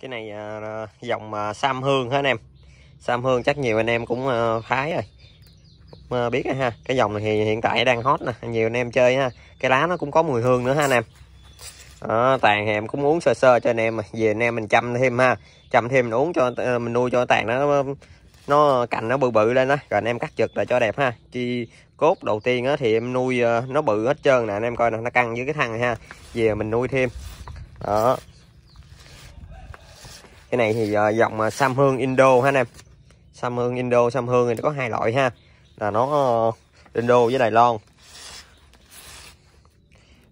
cái này à, dòng à, sam hương hả anh em sam hương chắc nhiều anh em cũng à, rồi cũng, biết rồi ha cái dòng này thì hiện tại đang hot nè nhiều anh em chơi ha cái lá nó cũng có mùi hương nữa ha anh em đó, tàn thì em cũng uống sơ sơ cho anh em mà về anh em mình chăm thêm ha chăm thêm mình uống cho ờ, mình nuôi cho tàn nó ờ, nó cành nó bự bự lên đó rồi anh em cắt trực là cho đẹp ha chi cốt đầu tiên á thì em nuôi ờ, nó bự hết trơn nè anh em coi nè nó căng với cái thằng này ha về mình nuôi thêm đó cái này thì dòng à, à, sam hương indo ha anh em sam hương indo sam hương thì nó có hai loại ha là nó ờ, indo với đài loan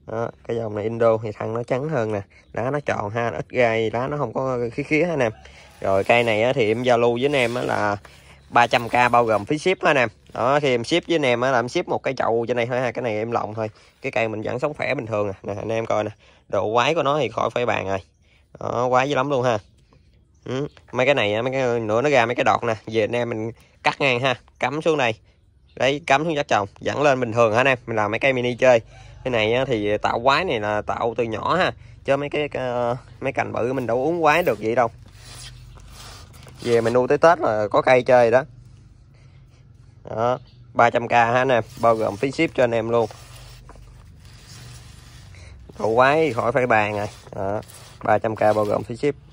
đó, cái dòng này indo thì thân nó trắng hơn nè lá nó tròn ha nó ít gai lá nó không có khí khí ha anh em rồi cây này thì em giao lưu với anh em á, là 300k bao gồm phí ship ha anh em đó thì em ship với anh em á, là em ship một cái chậu trên này thôi ha cái này em lộng thôi cái cây mình vẫn sống khỏe bình thường nè, à. nè anh em coi nè độ quái của nó thì khỏi phải bàn rồi đó quái dữ lắm luôn ha Ừ, mấy cái này mấy cái nữa nó ra mấy cái đọt nè về anh em mình cắt ngang ha cắm xuống đây đấy cắm xuống chắc trồng dẫn lên bình thường hả anh em mình làm mấy cây mini chơi cái này thì tạo quái này là tạo từ nhỏ ha chứ mấy cái ờ, mấy cành bự mình đâu uống quái được vậy đâu về mình nuôi tới tết là có cây chơi đó ba trăm k ha anh em bao gồm phí ship cho anh em luôn tạo quái khỏi phải bàn rồi ba trăm k bao gồm phí ship